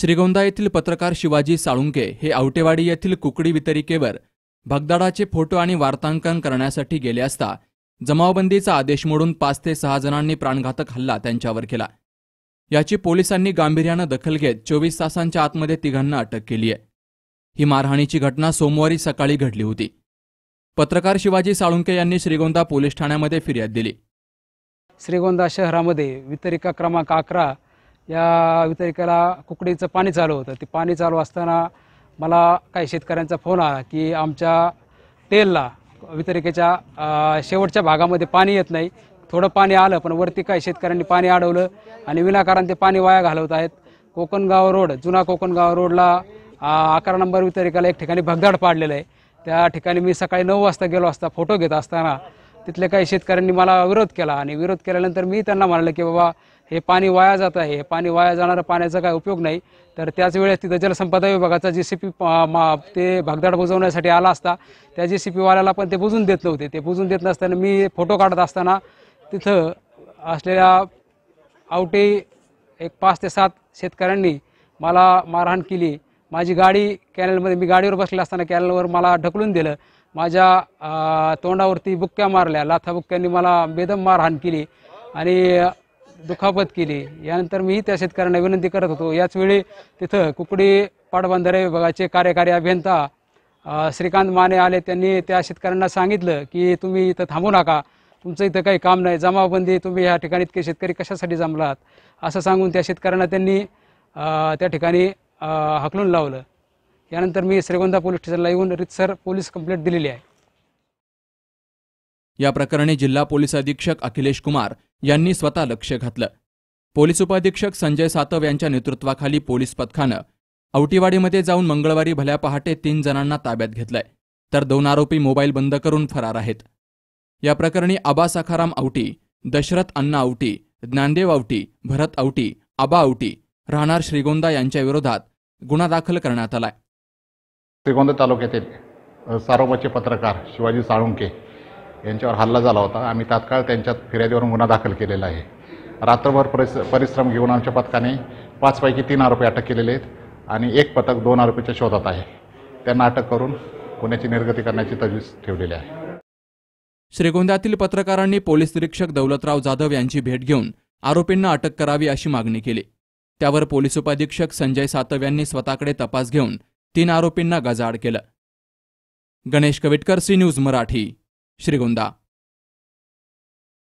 श्रीगोंदा येथील पत्रकार शिवाजी साळुंके हे आवटेवाडी येथील कुकडी वितरिकेवर भगदाडाचे फोटो आणि वार्तांकन करण्यासाठी गेले असता जमावबंदीचा आदेश मोडून पाच ते सहा जणांनी प्राणघातक हल्ला त्यांच्यावर केला याची पोलिसांनी गांभीर्यानं दखल घेत चोवीस तासांच्या आतमध्ये तिघांना अटक केली आहे ही मारहाणीची घटना सोमवारी सकाळी घडली होती पत्रकार शिवाजी साळुंके यांनी श्रीगोंदा पोलीस ठाण्यामध्ये फिर्याद दिली श्रीगोंदा शहरामध्ये वितरिका क्रमांक अकरा या वितरिकेला कुकडीचं पाणी चालू होतं ते पाणी चालू असताना मला काही शेतकऱ्यांचा फोन आला की आमच्या तेलला वितरिकेच्या शेवटच्या भागामध्ये पाणी येत नाही थोडं पाणी आलं पण वरती काही शेतकऱ्यांनी पाणी अडवलं आणि विनाकारण ते पाणी वाया घालवत आहेत कोकणगाव रोड जुना कोकणगाव रोडला अकरा नंबर वितरिकेला एक ठिकाणी भगदाड पाडलेलं आहे त्या ठिकाणी मी सकाळी नऊ वाजता गेलो असता फोटो घेत असताना तिथल्या काही शेतकऱ्यांनी मला विरोध केला आणि विरोध केल्यानंतर मी त्यांना म्हणाले की बाबा हे पाणी वाया जात आहे हे पाणी वाया जाणारं पाण्याचा काय उपयोग नाही तर त्याच वेळेस तिथं जलसंपदा विभागाचा जे सी पी ते भागदाड बुजवण्यासाठी आला असता त्या जे सी पीवाल्याला पण ते बुजून देत नव्हते ते बुजून देत नसताना मी फोटो काढत असताना तिथं असलेल्या आवटे एक पाच ते सात शेतकऱ्यांनी मला मारहाण केली माझी गाडी कॅनलमध्ये मी गाडीवर बसले असताना कॅनलवर मला ढकलून दिलं माझ्या तोंडावरती बुक्क्या मारल्या लाथा बुक्क्यांनी मला बेदम मारहाण केली आणि दुखापत केली यानंतर मीही त्या शेतकऱ्यांना विनंती करत होतो याचवेळी तिथं कुकडी पाटबंधारे विभागाचे कार्यकारी अभियंता श्रीकांत माने आले त्यांनी त्या शेतकऱ्यांना सांगितलं की तुम्ही इथं थांबू नका तुमचं इथं काही काम नाही जमावबंदी तुम्ही ह्या ठिकाणी इतके शेतकरी कशासाठी जमलात असं सांगून त्या शेतकऱ्यांना त्यांनी त्या ठिकाणी हकलून लावलं यानंतर मी श्रीगोंदा पोलीस स्टेशनला येऊन रितसर पोलीस कंप्लेंट दिलेली आहे या प्रकरणी जिल्हा पोलीस अधीक्षक अखिलेश कुमार यांनी स्वतः लक्ष घातलं पोलीस उपाधीक्षक संजय सातव यांच्या नेतृत्वाखाली पोलीस पथकानं औटीवाडीमध्ये जाऊन मंगळवारी भल्या पहाटे तीन जणांना ताब्यात घेतलंय तर दोन आरोपी मोबाईल बंद करून फरार आहेत या प्रकरणी आबा सखाराम आवटी दशरथ अण्णा आवटी ज्ञानदेव आवटी भरत आवटी आबा आवटी राहणार श्रीगोंदा यांच्याविरोधात गुन्हा दाखल करण्यात आलाय श्रीगोंदा तालुक्यातील सारोबाचे पत्रकार शिवाजी साळुंके यांच्यावर हल्ला झाला होता आम्ही तात्काळ त्यांच्यात फिर्यादीवरून गुन्हा दाखल केलेला आहे रात्रभर परिस परिश्रम घेऊन आमच्या पथकाने पाचपैकी तीन आरोपी अटक केलेले आहेत आणि एक पथक दोन आरोपीच्या शोधात आहे त्यांना अटक करून पुण्याची निर्गती करण्याची तजवीज ठेवलेली आहे श्रीगोंद्यातील पत्रकारांनी पोलीस निरीक्षक दौलतराव जाधव यांची भेट घेऊन आरोपींना अटक करावी अशी मागणी केली त्यावर पोलीस उपाधीक्षक संजय सातव यांनी स्वतःकडे तपास घेऊन तीन आरोपींना गजाड केलं गणेश कविटकर सी न्यूज मराठी श्रीगोंदा